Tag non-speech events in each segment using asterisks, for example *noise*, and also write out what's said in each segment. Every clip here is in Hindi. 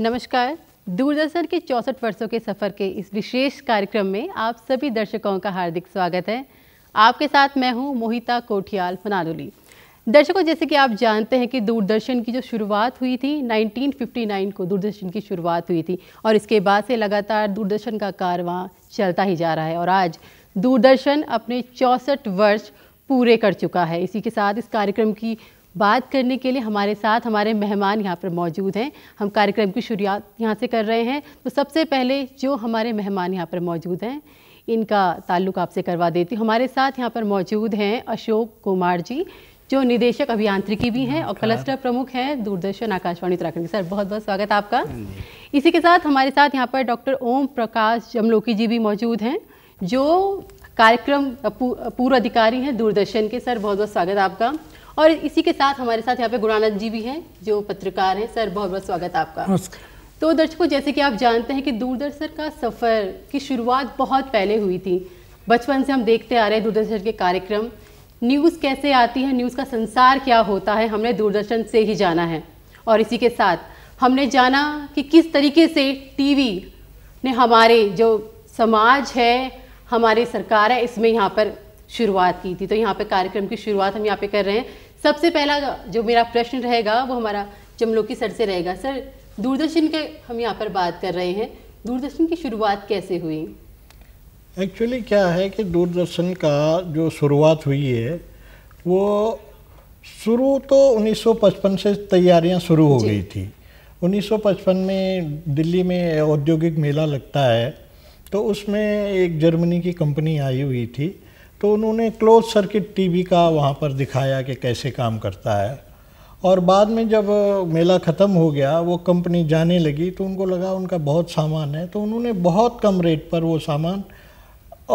नमस्कार दूरदर्शन के चौसठ वर्षों के सफ़र के इस विशेष कार्यक्रम में आप सभी दर्शकों का हार्दिक स्वागत है आपके साथ मैं हूं मोहिता कोठियाल फनानुली दर्शकों जैसे कि आप जानते हैं कि दूरदर्शन की जो शुरुआत हुई थी 1959 को दूरदर्शन की शुरुआत हुई थी और इसके बाद से लगातार दूरदर्शन का कारवां चलता ही जा रहा है और आज दूरदर्शन अपने चौंसठ वर्ष पूरे कर चुका है इसी के साथ इस कार्यक्रम की बात करने के लिए हमारे साथ हमारे मेहमान यहाँ पर मौजूद हैं हम कार्यक्रम की शुरुआत यहाँ से कर रहे हैं तो सबसे पहले जो हमारे मेहमान यहाँ पर मौजूद हैं इनका ताल्लुक आपसे करवा देती हूँ हमारे साथ यहाँ पर मौजूद हैं अशोक कुमार जी जो निदेशक अभियांत्रिकी भी हैं और क्लस्टर प्रमुख हैं दूरदर्शन आकाशवाणी उत्तराखंड सर बहुत बहुत स्वागत आपका हाँ इसी के साथ हमारे साथ यहाँ पर डॉक्टर ओम प्रकाश जमलोकी जी भी मौजूद हैं जो कार्यक्रम पूर्व अधिकारी हैं दूरदर्शन के सर बहुत बहुत स्वागत आपका और इसी के साथ हमारे साथ यहाँ पे गुरानंद जी भी हैं जो पत्रकार हैं सर बहुत बहुत स्वागत आपका तो दर्शकों जैसे कि आप जानते हैं कि दूरदर्शन का सफ़र की शुरुआत बहुत पहले हुई थी बचपन से हम देखते आ रहे हैं दूरदर्शन के कार्यक्रम न्यूज़ कैसे आती है न्यूज़ का संसार क्या होता है हमने दूरदर्शन से ही जाना है और इसी के साथ हमने जाना कि किस तरीके से टीवी ने हमारे जो समाज है हमारी सरकार है इसमें यहाँ पर शुरुआत की थी तो यहाँ पर कार्यक्रम की शुरुआत हम यहाँ पर कर रहे हैं सबसे पहला जो मेरा प्रश्न रहेगा वो हमारा चमलो की सर से रहेगा सर दूरदर्शन के हम यहाँ पर बात कर रहे हैं दूरदर्शन की शुरुआत कैसे हुई एक्चुअली क्या है कि दूरदर्शन का जो शुरुआत हुई है वो शुरू तो 1955 से तैयारियां शुरू हो गई थी 1955 में दिल्ली में औद्योगिक मेला लगता है तो उसमें एक जर्मनी की कंपनी आई हुई थी तो उन्होंने क्लोज सर्किट टीवी का वहाँ पर दिखाया कि कैसे काम करता है और बाद में जब मेला ख़त्म हो गया वो कंपनी जाने लगी तो उनको लगा उनका बहुत सामान है तो उन्होंने बहुत कम रेट पर वो सामान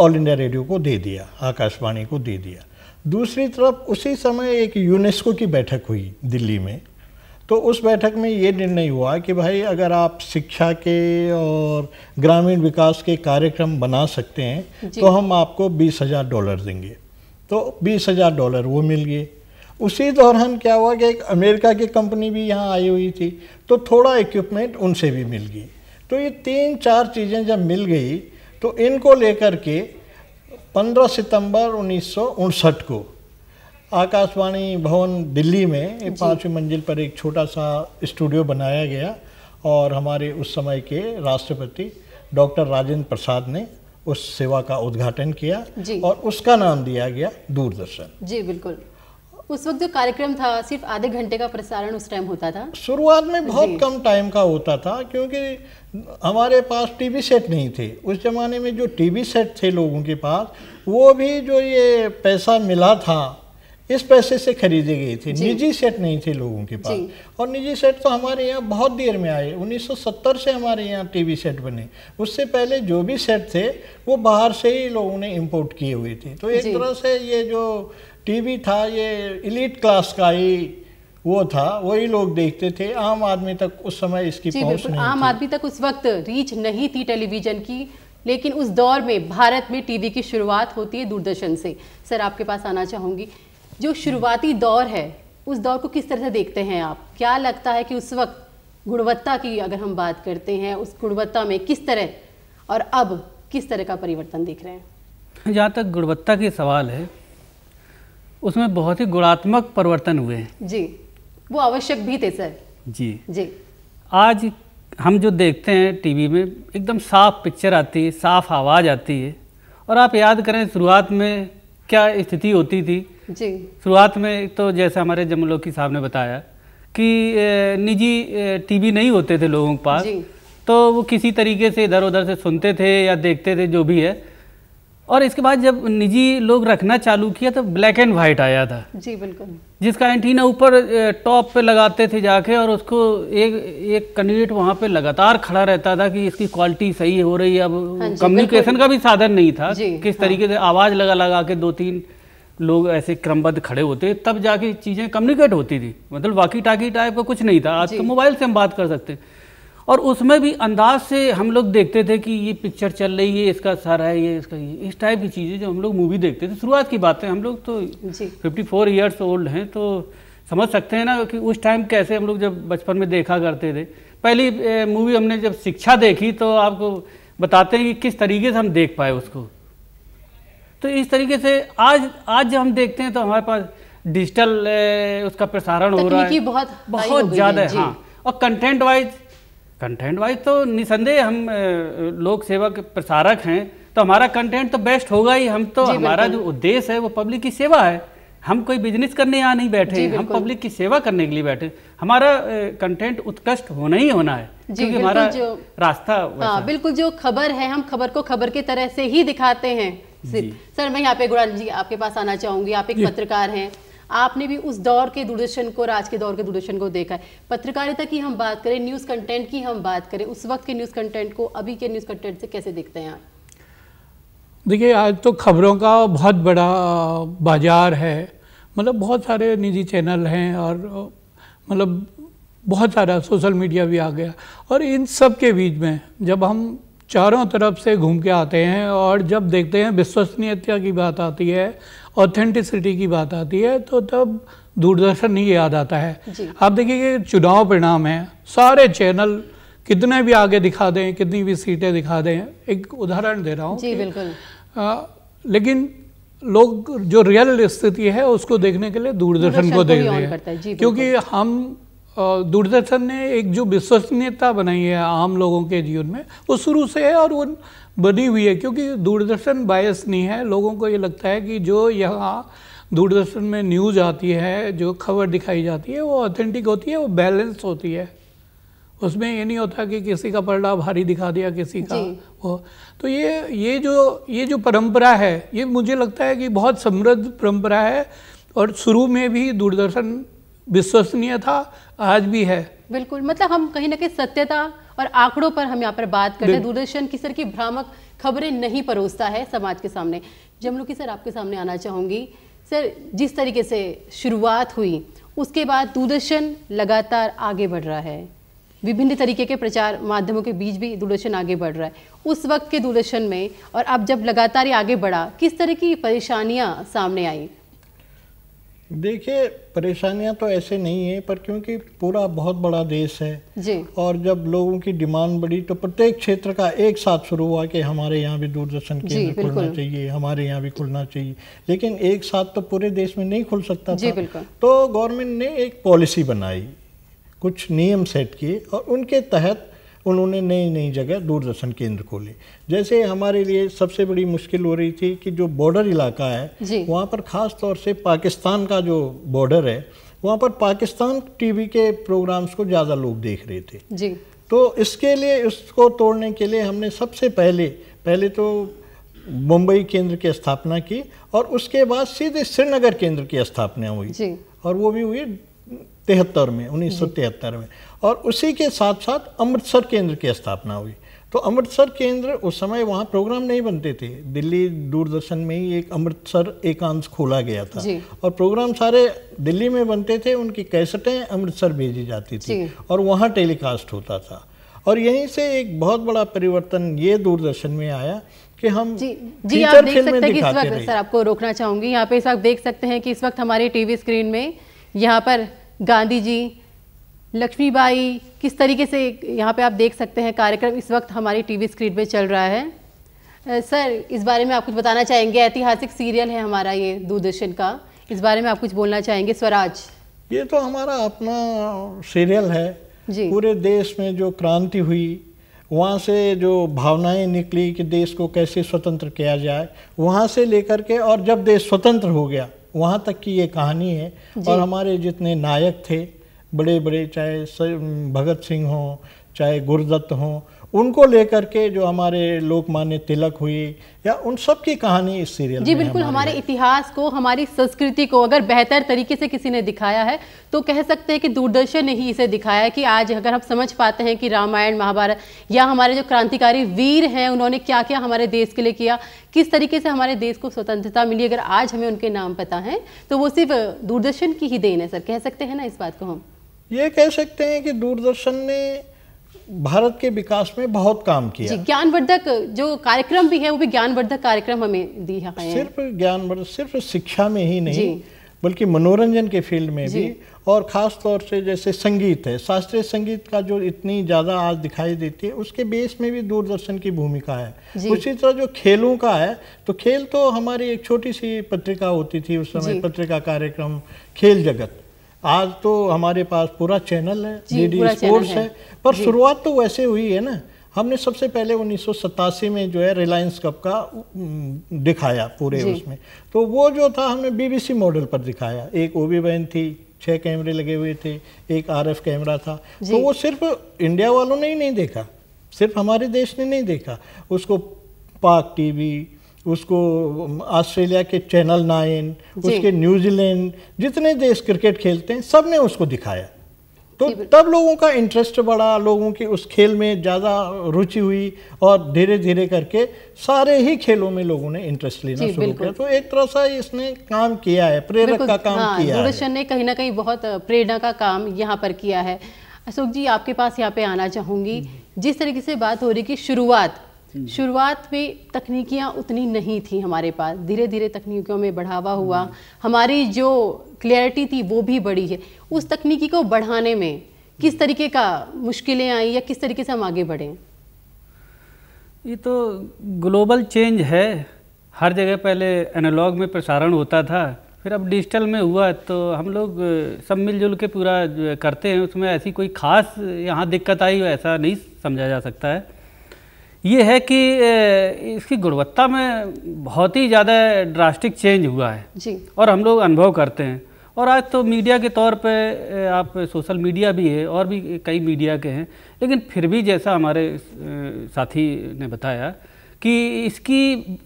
ऑल इंडिया रेडियो को दे दिया आकाशवाणी को दे दिया दूसरी तरफ उसी समय एक यूनेस्को की बैठक हुई दिल्ली में तो उस बैठक में ये निर्णय हुआ कि भाई अगर आप शिक्षा के और ग्रामीण विकास के कार्यक्रम बना सकते हैं तो हम आपको बीस हज़ार डॉलर देंगे तो बीस हज़ार डॉलर वो मिल गए उसी दौरान क्या हुआ कि एक अमेरिका की कंपनी भी यहाँ आई हुई थी तो थोड़ा इक्विपमेंट उनसे भी मिल गई तो ये तीन चार चीज़ें जब मिल गई तो इनको लेकर के 15 सितंबर उन्नीस को आकाशवाणी भवन दिल्ली में पांचवी मंजिल पर एक छोटा सा स्टूडियो बनाया गया और हमारे उस समय के राष्ट्रपति डॉक्टर राजेंद्र प्रसाद ने उस सेवा का उद्घाटन किया और उसका नाम दिया गया दूरदर्शन जी बिल्कुल उस वक्त जो कार्यक्रम था सिर्फ आधे घंटे का प्रसारण उस टाइम होता था शुरुआत में बहुत कम टाइम का होता था क्योंकि हमारे पास टीवी सेट नहीं थे उस ज़माने में जो टीवी सेट थे लोगों के पास वो भी जो ये पैसा मिला था इस पैसे से खरीदे गए थे निजी सेट नहीं थे लोगों के पास और निजी सेट तो हमारे यहाँ बहुत देर में आए 1970 से हमारे यहाँ टीवी सेट बने उससे पहले जो भी सेट थे वो बाहर से ही लोगों ने इंपोर्ट किए हुए थे तो एक तरह से ये जो टीवी था ये इलीट क्लास का ही वो था वही लोग देखते थे आम आदमी तक उस समय इसकी पहुंच नहीं आम आदमी तक उस वक्त रीच नहीं थी टेलीविजन की लेकिन उस दौर में भारत में टीवी की शुरुआत होती है दूरदर्शन से सर आपके पास आना चाहूंगी जो शुरुआती दौर है उस दौर को किस तरह से देखते हैं आप क्या लगता है कि उस वक्त गुणवत्ता की अगर हम बात करते हैं उस गुणवत्ता में किस तरह और अब किस तरह का परिवर्तन दिख रहे हैं जहाँ तक गुणवत्ता की सवाल है उसमें बहुत ही गुणात्मक परिवर्तन हुए हैं जी वो आवश्यक भी थे सर जी जी आज हम जो देखते हैं टीवी में एकदम साफ पिक्चर आती है साफ आवाज़ आती है और आप याद करें शुरुआत में क्या स्थिति होती थी जी शुरुआत में तो जैसे हमारे जमलोकी साहब ने बताया कि निजी टीवी नहीं होते थे लोगों के पास तो वो किसी तरीके से इधर उधर से सुनते थे या देखते थे जो भी है और इसके बाद जब निजी लोग रखना चालू किया तो ब्लैक एंड वाइट आया था जी बिल्कुल जिसका एंटीना ऊपर टॉप पे लगाते थे जाके और उसको एक एक कैंडिडेट वहाँ पे लगातार खड़ा रहता था कि इसकी क्वालिटी सही हो रही है अब हाँ कम्युनिकेशन का भी साधन नहीं था किस हाँ। तरीके से आवाज़ लगा लगा के दो तीन लोग ऐसे क्रमबद्ध खड़े होते तब जाके चीज़ें कम्युनिकेट होती थी मतलब वाकी टाकी टाइप का कुछ नहीं था आज तो मोबाइल से हम बात कर सकते और उसमें भी अंदाज से हम लोग देखते थे कि ये पिक्चर चल रही है इसका सारा है ये इसका ये इस टाइप की चीज़ें जो हम लोग मूवी देखते थे शुरुआत की बात है हम लोग तो फिफ्टी फोर ईयर्स ओल्ड हैं तो समझ सकते हैं ना कि उस टाइम कैसे हम लोग जब बचपन में देखा करते थे पहली मूवी हमने जब शिक्षा देखी तो आपको बताते हैं कि किस तरीके से हम देख पाए उसको तो इस तरीके से आज आज जब हम देखते हैं तो हमारे पास डिजिटल उसका प्रसारण हो रहा है बहुत बहुत ज़्यादा हाँ और कंटेंट वाइज कंटेंट वाइज तो निसंदेह हम लोक सेवक प्रसारक हैं तो हमारा कंटेंट तो बेस्ट होगा ही हम तो हमारा जो उद्देश्य है वो पब्लिक की सेवा है हम कोई बिजनेस करने यहाँ नहीं बैठे हैं हम पब्लिक की सेवा करने के लिए बैठे हमारा कंटेंट उत्कृष्ट होना ही होना है क्योंकि हमारा रास्ता हाँ बिल्कुल जो खबर है हम खबर को खबर की तरह से ही दिखाते हैं सर मैं यहाँ पे गुड़ाल जी आपके पास आना चाहूंगी आप एक पत्रकार हैं आपने भी उस दौर के दूरदर्शन को और आज के दौर के दूरदर्शन को देखा है पत्रकारिता की हम बात करें न्यूज़ कंटेंट की हम बात करें उस वक्त के न्यूज़ कंटेंट को अभी के न्यूज़ कंटेंट से कैसे देखते हैं देखिए आज तो खबरों का बहुत बड़ा बाजार है मतलब बहुत सारे निजी चैनल हैं और मतलब बहुत सारा सोशल मीडिया भी आ गया और इन सब के बीच में जब हम चारों तरफ से घूम के आते हैं और जब देखते हैं विश्वसनीयता की बात आती है ऑथेंटिसिटी की बात आती है तो तब दूरदर्शन ही याद आता है आप देखिए चुनाव परिणाम है सारे चैनल कितने भी आगे दिखा दें कितनी भी सीटें दिखा दें एक उदाहरण दे रहा हूँ लेकिन लोग जो रियल स्थिति है उसको देखने के लिए दूरदर्शन को देख रहे हैं क्योंकि हम दूरदर्शन ने एक जो विश्वसनीयता बनाई है आम लोगों के जीवन में वो शुरू से है और वो बनी हुई है क्योंकि दूरदर्शन बायस नहीं है लोगों को ये लगता है कि जो यहाँ दूरदर्शन में न्यूज़ आती है जो खबर दिखाई जाती है वो ऑथेंटिक होती है वो बैलेंस होती है उसमें ये नहीं होता कि किसी का पर्दा भारी दिखा दिया किसी का वो तो ये ये जो ये जो परंपरा है ये मुझे लगता है कि बहुत समृद्ध परंपरा है और शुरू में भी दूरदर्शन विश्वसनीय था आज भी है बिल्कुल मतलब हम कहीं ना कहीं सत्यता और आंकड़ों पर हम यहाँ पर बात करते हैं दूरदर्शन की सर की भ्रामक खबरें नहीं परोसता है समाज के सामने की सर आपके सामने आना चाहूंगी सर जिस तरीके से शुरुआत हुई उसके बाद दूरदर्शन लगातार आगे बढ़ रहा है विभिन्न तरीके के प्रचार माध्यमों के बीच भी दूरदर्शन आगे बढ़ रहा है उस वक्त के दूरदर्शन में और अब जब लगातार ये आगे बढ़ा किस तरह की परेशानियाँ सामने आई देखिए परेशानियां तो ऐसे नहीं है पर क्योंकि पूरा बहुत बड़ा देश है जी और जब लोगों की डिमांड बढ़ी तो प्रत्येक क्षेत्र का एक साथ शुरू हुआ कि हमारे यहाँ भी दूरदर्शन केंद्र खुलना चाहिए हमारे यहाँ भी खुलना चाहिए लेकिन एक साथ तो पूरे देश में नहीं खुल सकता था तो गवर्नमेंट ने एक पॉलिसी बनाई कुछ नियम सेट किए और उनके तहत उन्होंने नई नई जगह दूरदर्शन केंद्र खोले जैसे हमारे लिए सबसे बड़ी मुश्किल हो रही थी कि जो बॉर्डर इलाका है वहाँ पर ख़ास तौर से पाकिस्तान का जो बॉर्डर है वहाँ पर पाकिस्तान टीवी के प्रोग्राम्स को ज़्यादा लोग देख रहे थे जी तो इसके लिए इसको तोड़ने के लिए हमने सबसे पहले पहले तो मुंबई केंद्र की स्थापना की और उसके बाद सीधे श्रीनगर केंद्र की स्थापना हुई और वो भी हुई तिहत्तर में उन्नीस में और उसी के साथ साथ अमृतसर केंद्र की स्थापना हुई तो अमृतसर केंद्र उस समय वहाँ प्रोग्राम नहीं बनते थे दिल्ली दूरदर्शन में ही एक अमृतसर एकांश खोला गया था और प्रोग्राम सारे दिल्ली में बनते थे उनकी कैसेटें अमृतसर भेजी जाती थी और वहाँ टेलीकास्ट होता था और यहीं से एक बहुत बड़ा परिवर्तन ये दूरदर्शन में आया कि हम जी जी आप देख सकते हैं कि इस वक्त सर आपको रोकना चाहूंगी यहाँ पे इस वक्त देख सकते हैं कि इस वक्त हमारी टीवी स्क्रीन में यहाँ पर गांधी जी लक्ष्मीबाई किस तरीके से यहाँ पे आप देख सकते हैं कार्यक्रम इस वक्त हमारी टीवी स्क्रीन पे चल रहा है सर इस बारे में आप कुछ बताना चाहेंगे ऐतिहासिक सीरियल है हमारा ये दूरदर्शन का इस बारे में आप कुछ बोलना चाहेंगे स्वराज ये तो हमारा अपना सीरियल है जी पूरे देश में जो क्रांति हुई वहाँ से जो भावनाएं निकली कि देश को कैसे स्वतंत्र किया जाए वहाँ से लेकर के और जब देश स्वतंत्र हो गया वहाँ तक की ये कहानी है और हमारे जितने नायक थे बड़े बड़े चाहे भगत सिंह हों चाहे गुरुदत्त हों उनको लेकर के जो हमारे लोकमान्य तिलक हुए या उन सब की कहानी इस सीरियल जी बिल्कुल हमारे इतिहास को हमारी संस्कृति को अगर बेहतर तरीके से किसी ने दिखाया है तो कह सकते हैं कि दूरदर्शन ने ही इसे दिखाया है कि आज अगर हम समझ पाते हैं कि रामायण महाभारत या हमारे जो क्रांतिकारी वीर हैं उन्होंने क्या क्या हमारे देश के लिए किया किस तरीके से हमारे देश को स्वतंत्रता मिली अगर आज हमें उनके नाम पता है तो वो सिर्फ दूरदर्शन की ही देन है सर कह सकते हैं ना इस बात को हम ये कह सकते हैं कि दूरदर्शन ने भारत के विकास में बहुत काम किया ज्ञानवर्धक जो कार्यक्रम भी है वो भी ज्ञानवर्धक कार्यक्रम हमें दी है सिर्फ ज्ञानवर्धक सिर्फ शिक्षा में ही नहीं बल्कि मनोरंजन के फील्ड में भी और ख़ास तौर से जैसे संगीत है शास्त्रीय संगीत का जो इतनी ज़्यादा आज दिखाई देती है उसके बेस में भी दूरदर्शन की भूमिका है उसी तरह जो खेलों का है तो खेल तो हमारी एक छोटी सी पत्रिका होती थी उस समय पत्रिका कार्यक्रम खेल जगत आज तो हमारे पास पूरा चैनल है डी स्पोर्ट्स है, है पर शुरुआत तो वैसे हुई है ना हमने सबसे पहले उन्नीस में जो है रिलायंस कप का दिखाया पूरे उसमें तो वो जो था हमने बीबीसी मॉडल पर दिखाया एक ओबी बहन थी छः कैमरे लगे हुए थे एक आरएफ कैमरा था तो वो सिर्फ इंडिया वालों ने ही नहीं देखा सिर्फ हमारे देश ने नहीं देखा उसको पाक टीवी उसको ऑस्ट्रेलिया के चैनल नाइन उसके न्यूजीलैंड जितने देश क्रिकेट खेलते हैं सब ने उसको दिखाया तो तब लोगों का इंटरेस्ट बढ़ा लोगों की उस खेल में ज़्यादा रुचि हुई और धीरे धीरे करके सारे ही खेलों में लोगों ने इंटरेस्ट लेना शुरू किया तो एक तरह से इसने काम किया है प्रेरक का काम हाँ, किया दूरदर्शन ने कहीं ना कहीं बहुत प्रेरणा का काम यहाँ पर किया है अशोक जी आपके पास यहाँ पे आना चाहूँगी हम्म। जिस तरीके से बात हो रही कि शुरुआत हम्म। शुरुआत में तकनीकियाँ उतनी नहीं थी हमारे पास धीरे धीरे तकनीकियों में बढ़ावा हुआ हम्म। हमारी जो क्लियरिटी थी वो भी बढ़ी है उस तकनीकी को बढ़ाने में किस तरीके का मुश्किलें आई या किस तरीके से हम आगे बढ़ें ये तो ग्लोबल चेंज है हर जगह पहले एनालॉग में प्रसारण होता था फिर अब डिजिटल में हुआ तो हम लोग सब मिलजुल के पूरा करते हैं उसमें ऐसी कोई ख़ास यहाँ दिक्कत आई ऐसा नहीं समझा जा सकता है ये है कि इसकी गुणवत्ता में बहुत ही ज़्यादा ड्रास्टिक चेंज हुआ है जी और हम लोग अनुभव करते हैं और आज तो मीडिया के तौर पे आप सोशल मीडिया भी है और भी कई मीडिया के हैं लेकिन फिर भी जैसा हमारे साथी ने बताया कि इसकी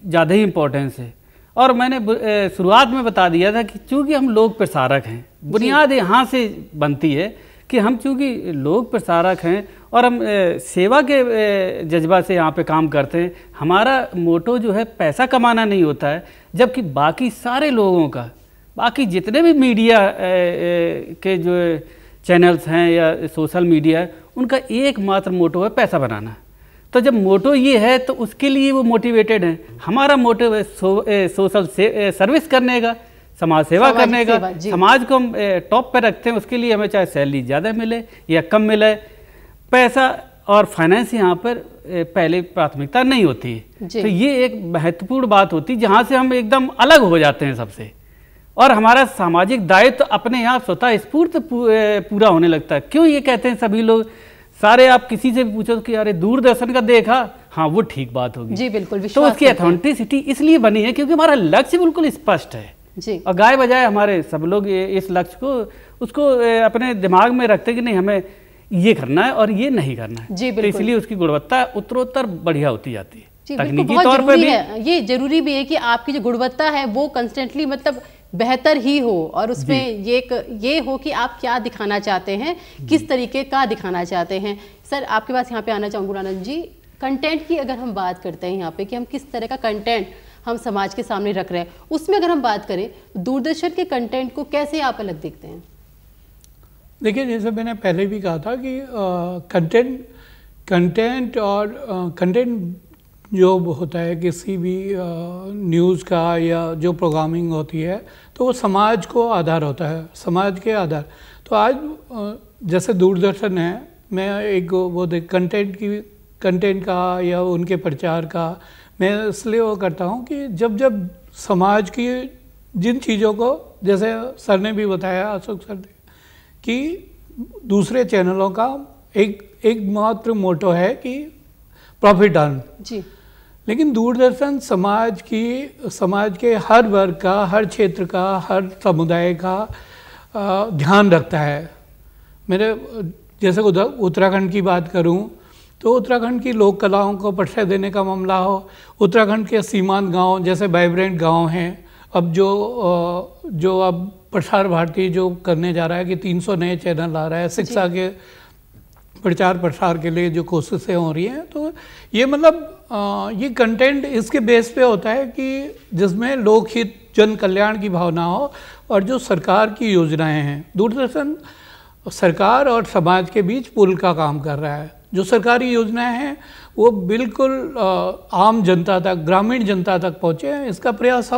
ज़्यादा ही इम्पोर्टेंस है और मैंने शुरुआत में बता दिया था कि चूँकि हम लोग प्रसारक हैं बुनियाद यहाँ से बनती है कि हम चूँकि लोक प्रसारक हैं और हम सेवा के जज्बा से यहाँ पे काम करते हैं हमारा मोटो जो है पैसा कमाना नहीं होता है जबकि बाकी सारे लोगों का बाकी जितने भी मीडिया के जो चैनल्स हैं या सोशल मीडिया है उनका एकमात्र मोटो है पैसा बनाना तो जब मोटो ये है तो उसके लिए वो मोटिवेटेड हैं हमारा मोटिव है सो, सोशल से, सर्विस करने का समाज सेवा करने का समाज को हम टॉप पर रखते हैं उसके लिए हमें चाहे सैलरी ज़्यादा मिले या कम मिले पैसा और फाइनेंस यहाँ पर पहले प्राथमिकता नहीं होती है तो ये एक महत्वपूर्ण बात होती है जहाँ से हम एकदम अलग हो जाते हैं सबसे और हमारा सामाजिक दायित्व तो अपने यहाँ स्वतः स्फूर्त पूरा होने लगता है क्यों ये कहते हैं सभी लोग सारे आप किसी से भी पूछो कि अरे दूरदर्शन का देखा हाँ वो ठीक बात होगी जी बिल्कुल तो उसकी सिटी इसलिए बनी है क्योंकि हमारा लक्ष्य बिल्कुल स्पष्ट है जी और गाय बजाय हमारे सब लोग इस लक्ष्य को उसको अपने दिमाग में रखते कि नहीं हमें ये करना है और ये नहीं करना है जी तो इसलिए उसकी गुणवत्ता उत्तरोत्तर बढ़िया होती जाती है तकनीकी तौर पर भी ये जरूरी भी है कि आपकी जो गुणवत्ता है वो कंस्टेंटली मतलब बेहतर ही हो और उसमें ये ये हो कि आप क्या दिखाना चाहते हैं किस तरीके का दिखाना चाहते हैं सर आपके पास यहाँ पे आना चाहूँगा आनंद जी कंटेंट की अगर हम बात करते हैं यहाँ पे कि हम किस तरह का कंटेंट हम समाज के सामने रख रहे हैं उसमें अगर हम बात करें दूरदर्शन के कंटेंट को कैसे आप अलग देखते हैं देखिए जैसे मैंने पहले भी कहा था कि कंटेंट कंटेंट और कंटेंट जो होता है किसी भी न्यूज़ का या जो प्रोग्रामिंग होती है तो वो समाज को आधार होता है समाज के आधार तो आज जैसे दूरदर्शन है मैं एक वो देख कंटेंट की कंटेंट का या उनके प्रचार का मैं इसलिए वो करता हूँ कि जब जब समाज की जिन चीज़ों को जैसे सर ने भी बताया अशोक सर ने कि दूसरे चैनलों का एक एक मात्र मोटो है कि प्रॉफिट अर्न जी लेकिन दूरदर्शन समाज की समाज के हर वर्ग का हर क्षेत्र का हर समुदाय का ध्यान रखता है मेरे जैसे उत्तराखंड की बात करूं तो उत्तराखंड की लोक कलाओं को परिचय देने का मामला हो उत्तराखंड के सीमांत गांव जैसे वाइब्रेंट गांव हैं अब जो जो अब प्रसार भारती जो करने जा रहा है कि 300 नए चैनल आ रहा है शिक्षा के प्रचार प्रसार के लिए जो कोशिशें हो रही हैं तो ये मतलब ये कंटेंट इसके बेस पे होता है कि जिसमें लोकहित जन कल्याण की भावना हो और जो सरकार की योजनाएं हैं दूरदर्शन सरकार और समाज के बीच पुल का काम कर रहा है जो सरकारी योजनाएं हैं वो बिल्कुल आम जनता तक ग्रामीण जनता तक पहुँचे इसका प्रयास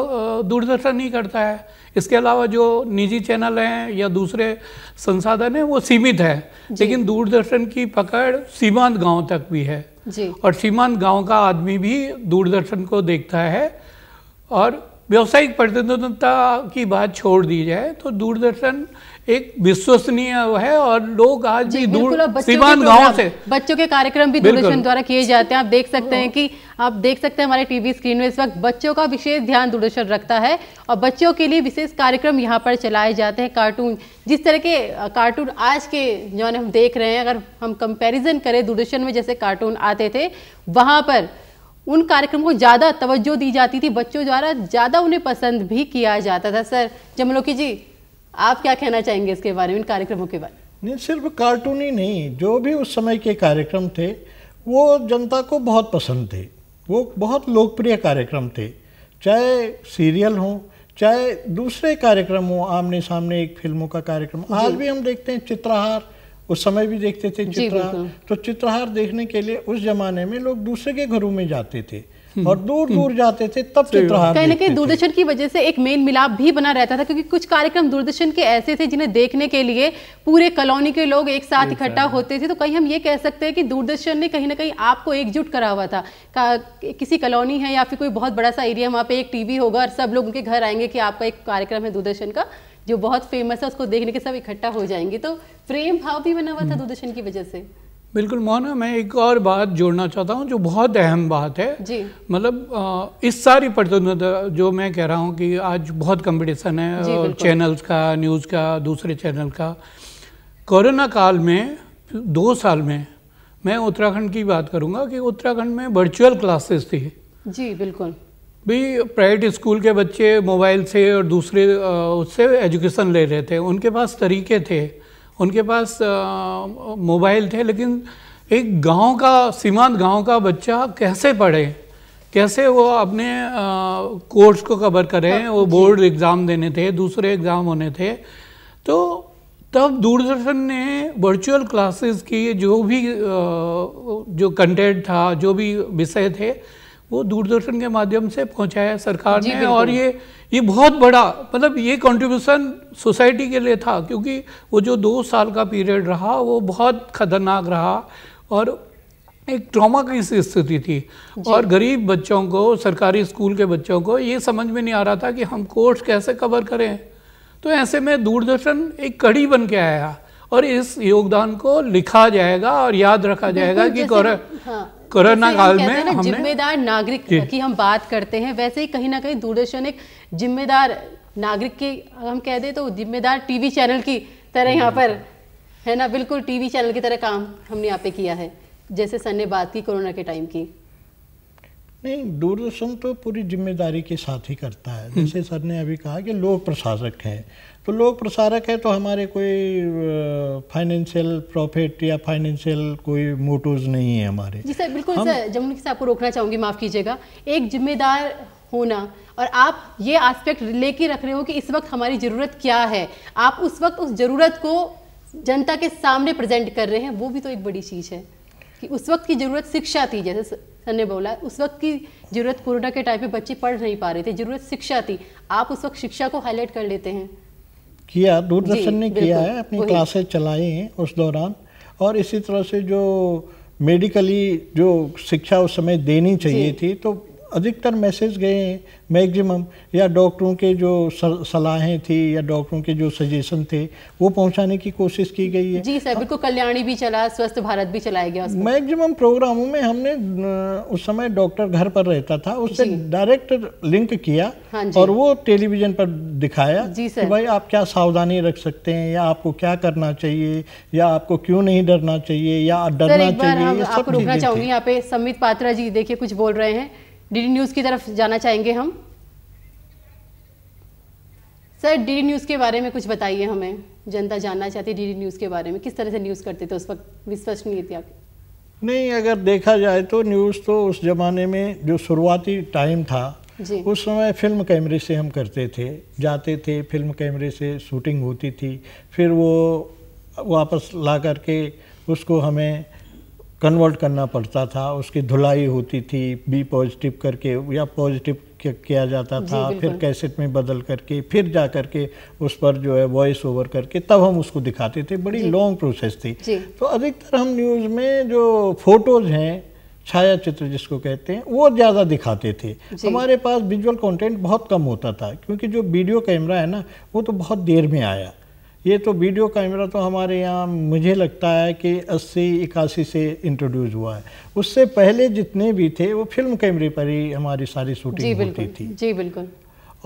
दूरदर्शन नहीं करता है इसके अलावा जो निजी चैनल हैं या दूसरे संसाधन हैं वो सीमित है लेकिन दूरदर्शन की पकड़ सीमांत गांव तक भी है और सीमांत गांव का आदमी भी दूरदर्शन को देखता है और व्यावसायिक प्रतिद्वंदता की बात छोड़ दी जाए तो दूरदर्शन एक विश्वसनीय है और लोग आज भी दूर सीवान गांव से बच्चों के कार्यक्रम भी दूरदर्शन द्वारा किए जाते हैं आप देख सकते हैं हाँ। कि आप देख सकते हैं हमारे टीवी स्क्रीन में इस वक्त बच्चों का विशेष ध्यान दूरदर्शन रखता है और बच्चों के लिए विशेष कार्यक्रम यहाँ पर चलाए जाते हैं कार्टून जिस तरह के कार्टून आज के जो हम देख रहे हैं अगर हम कंपेरिजन करें दूरदर्शन में जैसे कार्टून आते थे वहाँ पर उन कार्यक्रम को ज़्यादा तवज्जो दी जाती थी बच्चों द्वारा ज़्यादा उन्हें पसंद भी किया जाता था सर जमलोकी जी आप क्या कहना चाहेंगे इसके बारे में इन कार्यक्रमों के बारे में सिर्फ कार्टून ही नहीं जो भी उस समय के कार्यक्रम थे वो जनता को बहुत पसंद थे वो बहुत लोकप्रिय कार्यक्रम थे चाहे सीरियल हों चाहे दूसरे कार्यक्रम हों आमने सामने एक फिल्मों का कार्यक्रम आज भी हम देखते हैं चित्रहार उस समय भी देखते थे चित्रहार तो चित्रहार देखने के लिए उस जमाने में लोग दूसरे के घरों में जाते थे हम्म। और दूर दूर हम्म। जाते थे तब चित्रहार कहीं ना कहीं दूरदर्शन की वजह से एक मेन मिलाप भी बना रहता था क्योंकि कुछ कार्यक्रम दूरदर्शन के ऐसे थे जिन्हें देखने के लिए पूरे कॉलोनी के लोग एक साथ इकट्ठा होते थे तो कहीं हम ये कह सकते हैं कि दूरदर्शन ने कहीं ना कहीं आपको एकजुट करा हुआ था किसी कॉलोनी है या फिर कोई बहुत बड़ा सा एरिया वहाँ पे एक टीवी होगा और सब लोग उनके घर आएंगे कि आपका एक कार्यक्रम है दूरदर्शन का जो बहुत फेमस है उसको देखने के सब इकट्ठा हो जाएंगे तो प्रेम भाव भी बना हुआ था हम्म। दूरदर्शन की वजह से बिल्कुल मोहना मैं एक और बात जोड़ना चाहता हूँ जो बहुत अहम बात है जी मतलब इस सारी प्रतिद्वंदता तो जो मैं कह रहा हूँ कि आज बहुत कंपटीशन है चैनल्स का न्यूज़ का दूसरे चैनल का कोरोना काल में दो साल में मैं उत्तराखंड की बात करूँगा कि उत्तराखंड में वर्चुअल क्लासेस थी जी बिल्कुल भी प्राइवेट स्कूल के बच्चे मोबाइल से और दूसरे उससे एजुकेशन ले रहे थे उनके पास तरीके थे उनके पास मोबाइल थे लेकिन एक गांव का सीमांत गांव का बच्चा कैसे पढ़े कैसे वो अपने कोर्स को कवर करें हाँ, वो बोर्ड एग्ज़ाम देने थे दूसरे एग्ज़ाम होने थे तो तब दूरदर्शन ने वर्चुअल क्लासेस की जो भी जो कंटेंट था जो भी विषय थे वो दूरदर्शन के माध्यम से पहुंचाया सरकार ने और ये ये बहुत बड़ा मतलब ये कंट्रीब्यूशन सोसाइटी के लिए था क्योंकि वो जो दो साल का पीरियड रहा वो बहुत खतरनाक रहा और एक ट्रॉमा की स्थिति थी और गरीब बच्चों को सरकारी स्कूल के बच्चों को ये समझ में नहीं आ रहा था कि हम कोर्स कैसे कवर करें तो ऐसे में दूरदर्शन एक कड़ी बन के आया और इस योगदान को लिखा जाएगा और याद रखा जाएगा कि हाँ, कोरोना काल में हमने जिम्मेदार नागरिक की हम बात करते हैं वैसे ही कहीं ना कहीं दूरदर्शन एक जिम्मेदार नागरिक की हम कह दें तो जिम्मेदार टीवी चैनल की तरह यहाँ पर है ना बिल्कुल टीवी चैनल की तरह काम हमने यहाँ पे किया है जैसे सर ने बात की कोरोना के टाइम की नहीं दूरदर्शन तो पूरी जिम्मेदारी के साथ ही करता है जैसे सर ने अभी कहा कि लोक प्रशासक है तो लोक प्रसारक है तो हमारे कोई फाइनेंशियल प्रॉफिट या फाइनेंशियल कोई मोटिव्स नहीं है हमारे जी सर बिल्कुल हम... सर जमुन से आपको रोकना चाहूंगी माफ़ कीजिएगा एक जिम्मेदार होना और आप ये एस्पेक्ट लेके रख रहे हो कि इस वक्त हमारी ज़रूरत क्या है आप उस वक्त उस ज़रूरत को जनता के सामने प्रेजेंट कर रहे हैं वो भी तो एक बड़ी चीज़ है कि उस वक्त की ज़रूरत शिक्षा थी जैसे सर ने बोला उस वक्त की ज़रूरत कोरोना के टाइम पे बच्चे पढ़ नहीं पा रहे थे ज़रूरत शिक्षा थी आप उस वक्त शिक्षा को हाईलाइट कर लेते हैं किया दूरदर्शन ने किया है अपनी क्लासेस चलाई हैं उस दौरान और इसी तरह से जो मेडिकली जो शिक्षा उस समय देनी चाहिए थी तो अधिकतर मैसेज गए मैक्सिमम या डॉक्टरों के जो सलाहें थी या डॉक्टरों के जो सजेशन थे वो पहुंचाने की कोशिश की गई है जी सर बिल्कुल कल्याणी भी चला स्वस्थ भारत भी चलाया गया मैक्सिमम प्रोग्रामों में हमने उस समय डॉक्टर घर पर रहता था उससे डायरेक्ट लिंक किया हाँ और वो टेलीविजन पर दिखाया जी सर भाई आप क्या सावधानी रख सकते हैं या आपको क्या करना चाहिए या आपको क्यों नहीं डरना चाहिए या डरना चाहिए आपको रोकना चाहूंगी यहाँ पे समित पात्रा जी देखिए कुछ बोल रहे हैं डी न्यूज़ की तरफ जाना चाहेंगे हम सर डीडी न्यूज़ के बारे में कुछ बताइए हमें जनता जानना चाहती है डी न्यूज़ के बारे में किस तरह से न्यूज़ करते थे उस वक्त विश्वसनीय थी आपकी नहीं अगर देखा जाए तो न्यूज़ तो उस ज़माने में जो शुरुआती टाइम था उस समय फिल्म कैमरे से हम करते थे जाते थे फिल्म कैमरे से शूटिंग होती थी फिर वो वापस ला करके उसको हमें कन्वर्ट करना पड़ता था उसकी धुलाई होती थी बी पॉजिटिव करके या पॉजिटिव किया जाता था फिर कैसेट में बदल करके फिर जा करके उस पर जो है वॉइस ओवर करके तब हम उसको दिखाते थे बड़ी लॉन्ग प्रोसेस थी तो अधिकतर हम न्यूज़ में जो फोटोज़ हैं छाया चित्र जिसको कहते हैं वो ज़्यादा दिखाते थे हमारे पास विजुअल कंटेंट बहुत कम होता था क्योंकि जो वीडियो कैमरा है ना वो तो बहुत देर में आया ये तो वीडियो कैमरा तो हमारे यहाँ मुझे लगता है कि अस्सी इक्यासी से इंट्रोड्यूस हुआ है उससे पहले जितने भी थे वो फिल्म कैमरे पर ही हमारी सारी शूटिंग होती थी जी बिल्कुल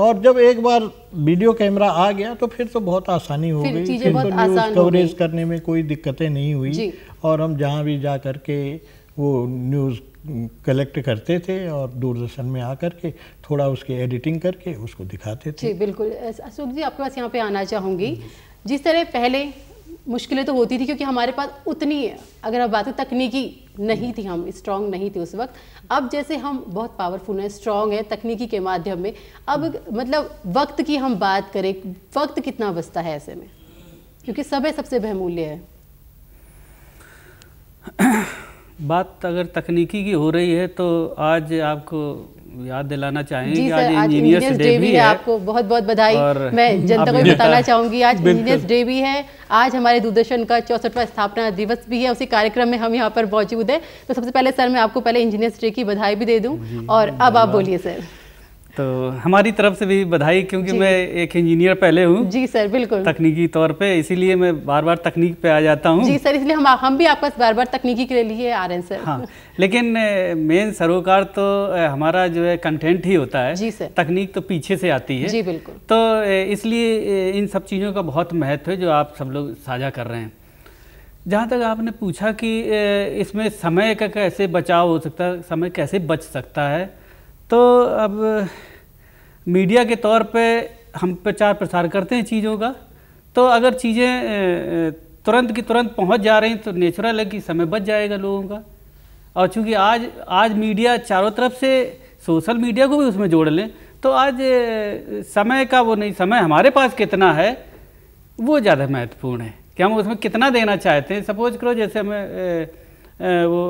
और जब एक बार वीडियो कैमरा आ गया तो फिर तो बहुत आसानी हो गई फिर, तो न्यूज़ कवरेज करने में कोई दिक्कतें नहीं हुई और हम जहाँ भी जा करके के वो न्यूज़ कलेक्ट करते थे और दूरदर्शन में आकर के थोड़ा उसकी एडिटिंग करके उसको दिखाते थे जी बिल्कुल अशोक जी आपके पास यहाँ पे आना चाहूंगी जिस तरह पहले मुश्किलें तो होती थी क्योंकि हमारे पास उतनी अगर आप बातें तकनीकी नहीं थी हम स्ट्रांग नहीं थे उस वक्त अब जैसे हम बहुत पावरफुल हैं स्ट्रांग हैं तकनीकी के माध्यम में अब मतलब वक्त की हम बात करें वक्त कितना बसता है ऐसे में क्योंकि समय सबसे बहमूल्य है बात अगर तकनीकी की हो रही है तो आज आपको याद दिलाना चाहेंगे जी सर आज इंजीनियर्स डे भी है आपको बहुत बहुत बधाई मैं जनता को बताना *laughs* चाहूंगी आज इंजीनियर्स डे भी है आज हमारे दूरदर्शन का चौसठवा स्थापना दिवस भी है उसी कार्यक्रम में हम यहाँ पर मौजूद है तो सबसे पहले सर मैं आपको पहले इंजीनियर्स डे की बधाई भी दे दूँ और अब आप बोलिए सर तो हमारी तरफ से भी बधाई क्योंकि मैं एक इंजीनियर पहले हूँ जी सर बिल्कुल तकनीकी तौर पे इसीलिए मैं बार बार तकनीक पे आ जाता हूँ जी सर इसलिए हम हम भी आपका बार बार तकनीकी के लिए आ रहे हैं सर हाँ लेकिन मेन सरोकार तो हमारा जो है कंटेंट ही होता है जी सर तकनीक तो पीछे से आती है जी बिल्कुल तो इसलिए इन सब चीज़ों का बहुत महत्व है जो आप सब लोग साझा कर रहे हैं जहाँ तक आपने पूछा कि इसमें समय का कैसे बचाव हो सकता है समय कैसे बच सकता है तो अब मीडिया के तौर पे हम प्रचार प्रसार करते हैं चीज़ों का तो अगर चीज़ें तुरंत की तुरंत पहुंच जा रही हैं तो नेचुरल है कि समय बच जाएगा लोगों का और चूंकि आज आज मीडिया चारों तरफ से सोशल मीडिया को भी उसमें जोड़ लें तो आज समय का वो नहीं समय हमारे पास कितना है वो ज़्यादा महत्वपूर्ण है कि हम उसमें कितना देना चाहते हैं सपोज करो जैसे हमें वो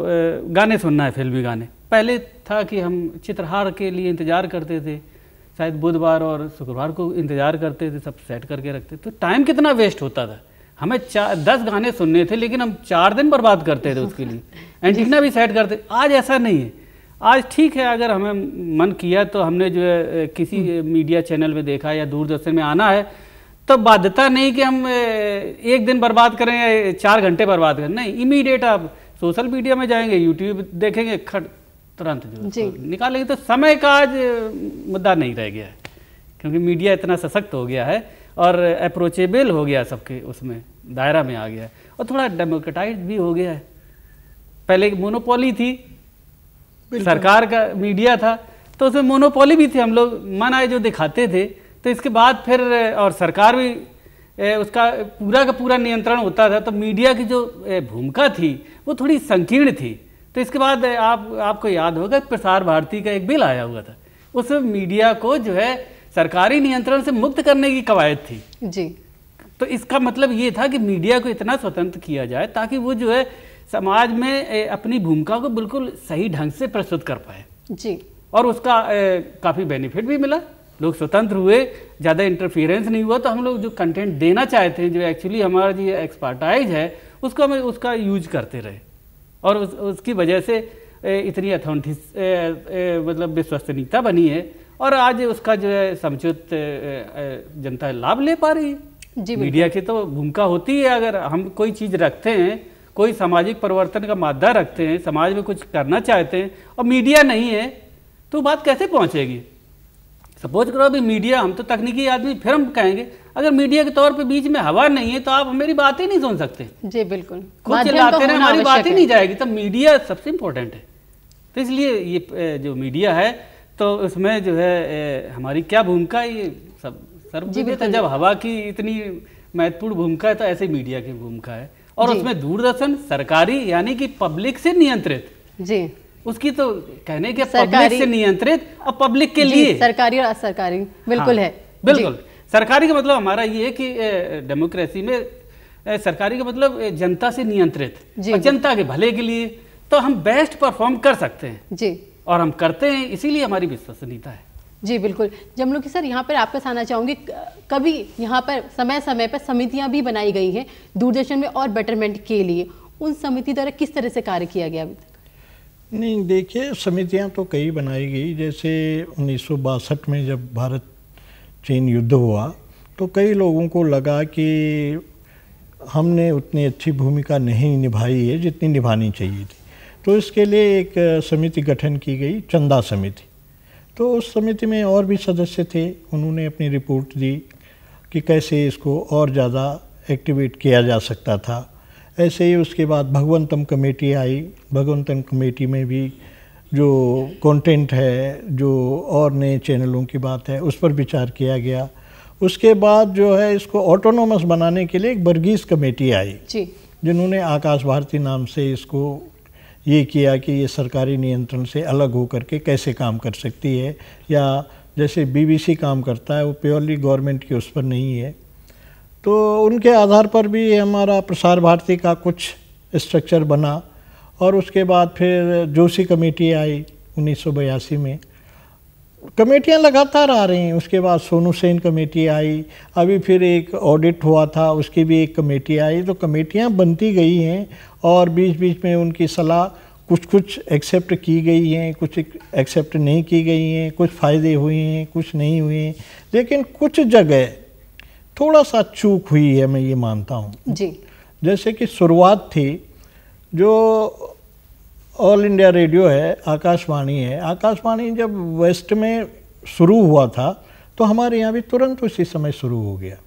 गाने सुनना है फिल्मी गाने पहले था कि हम चित्रहार के लिए इंतज़ार करते थे शायद बुधवार और शुक्रवार को इंतज़ार करते थे सब सेट करके रखते तो टाइम कितना वेस्ट होता था हमें चार दस गाने सुनने थे लेकिन हम चार दिन बर्बाद करते थे उसके लिए एंटीना भी सेट करते आज ऐसा नहीं है आज ठीक है अगर हमें मन किया तो हमने जो है किसी मीडिया हम्म। चैनल में देखा या दूरदर्शन में आना है तो बाध्यता नहीं कि हम एक दिन बर्बाद करें या चार घंटे बर्बाद करें नहीं इमीडिएट आप सोशल मीडिया में जाएंगे यूट्यूब देखेंगे खट तुरंत जो निकालेंगे तो समय का आज मुद्दा नहीं रह गया है क्योंकि मीडिया इतना सशक्त हो गया है और अप्रोचेबल हो गया सबके उसमें दायरा में आ गया है और थोड़ा डेमोक्रेटाइज भी हो गया है पहले मोनोपोली थी सरकार का मीडिया था तो उसमें मोनोपोली भी थी हम लोग मन आए जो दिखाते थे तो इसके बाद फिर और सरकार भी ए, उसका पूरा का पूरा नियंत्रण होता था तो मीडिया की जो भूमिका थी वो थोड़ी संकीर्ण थी तो इसके बाद आप आपको याद होगा प्रसार भारती का एक बिल आया हुआ था उसमें मीडिया को जो है सरकारी नियंत्रण से मुक्त करने की कवायद थी जी तो इसका मतलब ये था कि मीडिया को इतना स्वतंत्र किया जाए ताकि वो जो है समाज में अपनी भूमिका को बिल्कुल सही ढंग से प्रस्तुत कर पाए जी और उसका काफ़ी बेनिफिट भी मिला लोग स्वतंत्र हुए ज़्यादा इंटरफियरेंस नहीं हुआ तो हम लोग जो कंटेंट देना चाहते हैं जो एक्चुअली हमारा जो एक्सपर्टाइज है उसको हम उसका यूज करते रहे और उस, उसकी वजह से इतनी अथॉरिटी मतलब विश्वसनीयता बनी है और आज उसका जो है समुचित जनता लाभ ले पा रही है जी मीडिया की तो भूमिका होती है अगर हम कोई चीज़ रखते हैं कोई सामाजिक परिवर्तन का मादा रखते हैं समाज में कुछ करना चाहते हैं और मीडिया नहीं है तो बात कैसे पहुंचेगी सपोज करो अभी मीडिया हम तो तकनीकी आदमी फिर हम कहेंगे अगर मीडिया के तौर पे बीच में हवा नहीं है तो आप मेरी बात ही नहीं सुन सकते जी बिल्कुल खुद तो चलाते रहे हमारी बात ही नहीं जाएगी तो मीडिया सबसे इम्पोर्टेंट है तो इसलिए ये जो मीडिया है तो उसमें जो है हमारी क्या भूमिका ये सब सर्वविदित जब हवा की इतनी महत्वपूर्ण भूमिका है तो ऐसे मीडिया की भूमिका है और उसमें दूरदर्शन सरकारी यानी कि पब्लिक से नियंत्रित जी उसकी तो कहने के पब्लिक से नियंत्रित और पब्लिक के लिए सरकारी और असरकारी बिल्कुल हाँ, है बिल्कुल सरकारी का मतलब हमारा ये है कि डेमोक्रेसी में सरकारी का मतलब जनता से नियंत्रित जनता के भले के लिए तो हम बेस्ट परफॉर्म कर सकते हैं जी और हम करते हैं इसीलिए हमारी विश्वसनीयता है जी बिल्कुल की सर यहाँ पर आपके आना चाहूँगी कभी यहाँ पर समय समय पर समितियाँ भी बनाई गई हैं दूरदर्शन में और बेटरमेंट के लिए उन समिति द्वारा किस तरह से कार्य किया गया अभी तक नहीं देखिए समितियां तो कई बनाई गई जैसे उन्नीस में जब भारत चीन युद्ध हुआ तो कई लोगों को लगा कि हमने उतनी अच्छी भूमिका नहीं निभाई है जितनी निभानी चाहिए थी तो इसके लिए एक समिति गठन की गई चंदा समिति तो उस समिति में और भी सदस्य थे उन्होंने अपनी रिपोर्ट दी कि कैसे इसको और ज़्यादा एक्टिवेट किया जा सकता था ऐसे ही उसके बाद भगवंतम कमेटी आई भगवंतम कमेटी में भी जो कंटेंट है जो और नए चैनलों की बात है उस पर विचार किया गया उसके बाद जो है इसको ऑटोनोमस बनाने के लिए एक बर्गीज़ कमेटी आई जिन्होंने आकाश भारती नाम से इसको ये किया कि ये सरकारी नियंत्रण से अलग हो करके कैसे काम कर सकती है या जैसे बीबीसी काम करता है वो प्योरली गवर्नमेंट के उस पर नहीं है तो उनके आधार पर भी हमारा प्रसार भारती का कुछ स्ट्रक्चर बना और उसके बाद फिर जोशी कमेटी आई उन्नीस में कमेटियां लगातार आ रही हैं उसके बाद सोनू सेन कमेटी आई अभी फिर एक ऑडिट हुआ था उसकी भी एक कमेटी आई तो कमेटियां बनती गई हैं और बीच बीच में उनकी सलाह कुछ कुछ एक्सेप्ट की गई हैं कुछ एक्सेप्ट नहीं की गई हैं कुछ फ़ायदे हुए हैं कुछ नहीं हुए हैं लेकिन कुछ जगह थोड़ा सा चूक हुई है मैं ये मानता हूँ जी जैसे कि शुरुआत थी जो ऑल इंडिया रेडियो है आकाशवाणी है आकाशवाणी जब वेस्ट में शुरू हुआ था तो हमारे यहाँ भी तुरंत उसी समय शुरू हो गया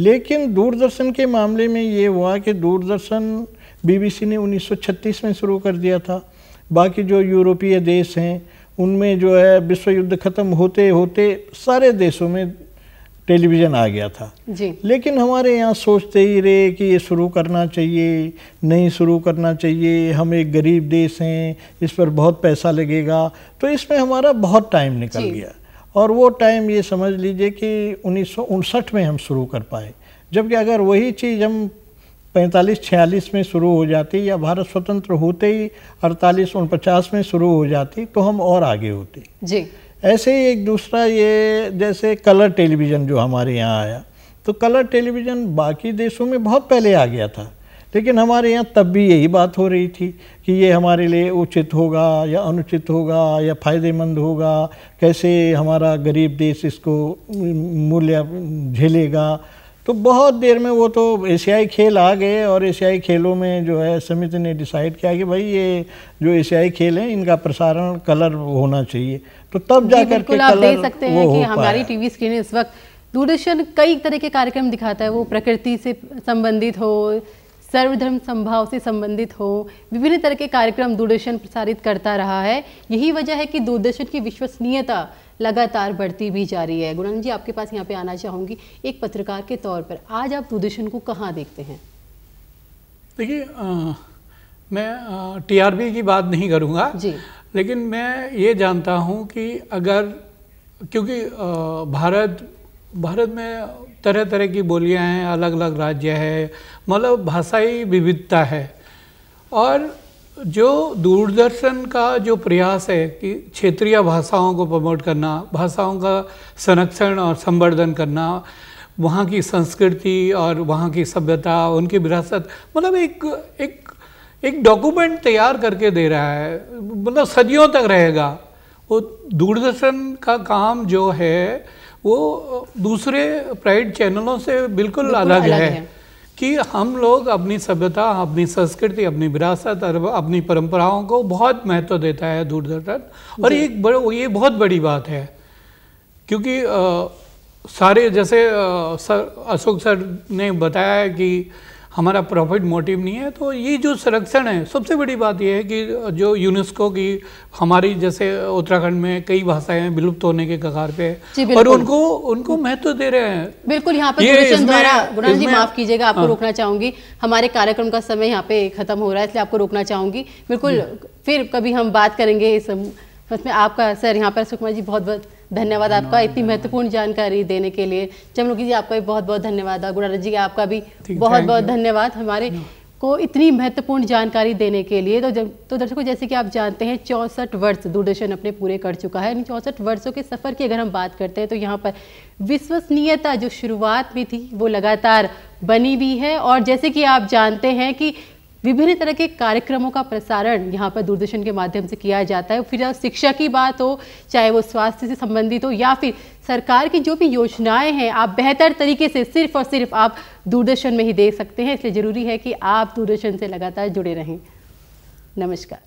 लेकिन दूरदर्शन के मामले में ये हुआ कि दूरदर्शन बीबीसी ने 1936 में शुरू कर दिया था बाकी जो यूरोपीय देश हैं उनमें जो है विश्व युद्ध खत्म होते होते सारे देशों में टेलीविज़न आ गया था जी लेकिन हमारे यहाँ सोचते ही रहे कि ये शुरू करना चाहिए नहीं शुरू करना चाहिए हम एक गरीब देश हैं इस पर बहुत पैसा लगेगा तो इसमें हमारा बहुत टाइम निकल गया और वो टाइम ये समझ लीजिए कि उन्नीस में हम शुरू कर पाए जबकि अगर वही चीज़ हम पैंतालीस छियालीस में शुरू हो जाती या भारत स्वतंत्र होते ही अड़तालीस उनपचास में शुरू हो जाती तो हम और आगे होते जी ऐसे ही एक दूसरा ये जैसे कलर टेलीविज़न जो हमारे यहाँ आया तो कलर टेलीविज़न बाकी देशों में बहुत पहले आ गया था लेकिन हमारे यहाँ तब भी यही बात हो रही थी कि ये हमारे लिए उचित होगा या अनुचित होगा या फ़ायदेमंद होगा कैसे हमारा गरीब देश इसको मूल्य झेलेगा तो बहुत देर में वो तो एशियाई खेल आ गए और एशियाई खेलों में जो है समिति ने डिसाइड किया कि भाई ये जो एशियाई खेल हैं इनका प्रसारण कलर होना चाहिए तो तब जाकर के आप देख सकते हैं कि हमारी टीवी स्क्रीन इस वक्त दूरदर्शन कई तरह के कार्यक्रम दिखाता है वो प्रकृति से संबंधित हो सर्वधर्म संभाव से संबंधित हो विभिन्न तरह के कार्यक्रम दूरदर्शन प्रसारित करता रहा है यही वजह है कि दूरदर्शन की विश्वसनीयता लगातार बढ़ती भी जा रही है गुणानंद जी आपके पास यहाँ पे आना चाहूँगी एक पत्रकार के तौर पर आज आप दूरदर्शन को कहाँ देखते हैं देखिए मैं टीआरपी की बात नहीं करूँगा जी लेकिन मैं ये जानता हूँ कि अगर क्योंकि भारत भारत में तरह तरह की बोलियाँ हैं अलग अलग राज्य है मतलब भाषाई विविधता है और जो दूरदर्शन का जो प्रयास है कि क्षेत्रीय भाषाओं को प्रमोट करना भाषाओं का संरक्षण और संवर्धन करना वहाँ की संस्कृति और वहाँ की सभ्यता उनकी विरासत मतलब एक एक एक डॉक्यूमेंट तैयार करके दे रहा है मतलब सदियों तक रहेगा वो दूरदर्शन का काम जो है वो दूसरे प्राइवेट चैनलों से बिल्कुल, बिल्कुल अलग, अलग है, है। कि हम लोग अपनी सभ्यता अपनी संस्कृति अपनी विरासत और अपनी परंपराओं को बहुत महत्व देता है दूरदर्शन और एक बड़ ये बहुत बड़ी बात है क्योंकि आ, सारे जैसे आ, सर अशोक सर ने बताया है कि हमारा प्रॉफिट मोटिव नहीं है तो ये जो संरक्षण है सबसे बड़ी बात यह है कि जो यूनेस्को की हमारी जैसे उत्तराखंड में कई भाषाएं विलुप्त होने के कगार पे और उनको उनको महत्व दे रहे हैं बिल्कुल यहाँ पे द्वारा जी माफ कीजिएगा आपको हाँ। रोकना चाहूंगी हमारे कार्यक्रम का समय यहाँ पे खत्म हो रहा है इसलिए आपको रोकना चाहूंगी बिल्कुल फिर कभी हम बात करेंगे इस आपका सर यहाँ पर सुखमा जी बहुत बहुत धन्यवाद आपका इतनी महत्वपूर्ण जानकारी देने के लिए चमलुकी जी आपका भी बहुत बहुत धन्यवाद और गुणारत जी आपका भी बहुत बहुत धन्यवाद हमारे को इतनी महत्वपूर्ण जानकारी देने के लिए तो जब तो दर्शकों जैसे कि आप जानते हैं चौंसठ वर्ष दूरदर्शन अपने पूरे कर चुका है चौंसठ वर्षों के सफ़र की अगर हम बात करते हैं तो यहाँ पर विश्वसनीयता जो शुरुआत में थी वो लगातार बनी हुई है और जैसे कि आप जानते हैं कि विभिन्न तरह के कार्यक्रमों का प्रसारण यहाँ पर दूरदर्शन के माध्यम से किया जाता है फिर शिक्षा की बात हो चाहे वो स्वास्थ्य से संबंधित हो या फिर सरकार की जो भी योजनाएं हैं आप बेहतर तरीके से सिर्फ और सिर्फ आप दूरदर्शन में ही देख सकते हैं इसलिए ज़रूरी है कि आप दूरदर्शन से लगातार जुड़े रहें नमस्कार